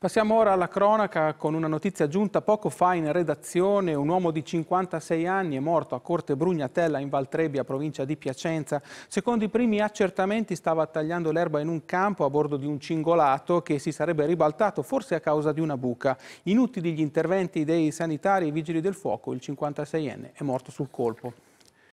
Passiamo ora alla cronaca con una notizia giunta poco fa in redazione. Un uomo di 56 anni è morto a Corte Brugnatella in Valtrebbia, provincia di Piacenza. Secondo i primi accertamenti stava tagliando l'erba in un campo a bordo di un cingolato che si sarebbe ribaltato forse a causa di una buca. Inutili gli interventi dei sanitari e vigili del fuoco, il 56enne è morto sul colpo.